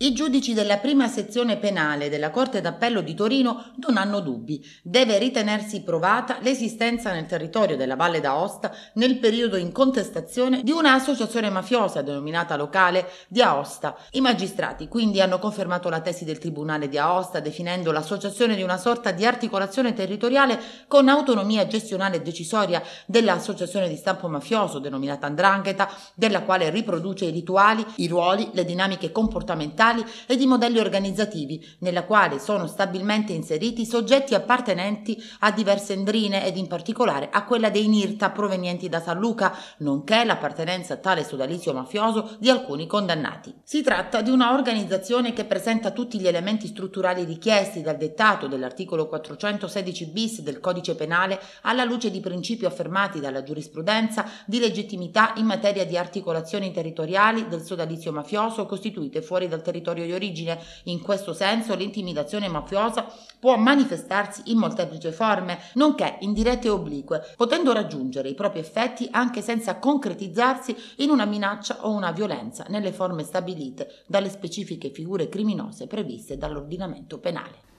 I giudici della prima sezione penale della Corte d'Appello di Torino non hanno dubbi. Deve ritenersi provata l'esistenza nel territorio della Valle d'Aosta nel periodo in contestazione di un'associazione mafiosa denominata locale di Aosta. I magistrati quindi hanno confermato la tesi del Tribunale di Aosta definendo l'associazione di una sorta di articolazione territoriale con autonomia gestionale e decisoria dell'associazione di stampo mafioso denominata Andrangheta, della quale riproduce i rituali, i ruoli, le dinamiche comportamentali culturali e di modelli organizzativi, nella quale sono stabilmente inseriti soggetti appartenenti a diverse endrine ed in particolare a quella dei NIRTA provenienti da San Luca, nonché l'appartenenza a tale sodalizio mafioso di alcuni condannati. Si tratta di una organizzazione che presenta tutti gli elementi strutturali richiesti dal dettato dell'articolo 416 bis del codice penale alla luce di principi affermati dalla giurisprudenza di legittimità in materia di articolazioni territoriali del sodalizio mafioso costituite fuori dal territorio territorio di origine. In questo senso l'intimidazione mafiosa può manifestarsi in molteplici forme, nonché indirette e oblique, potendo raggiungere i propri effetti anche senza concretizzarsi in una minaccia o una violenza nelle forme stabilite dalle specifiche figure criminose previste dall'ordinamento penale.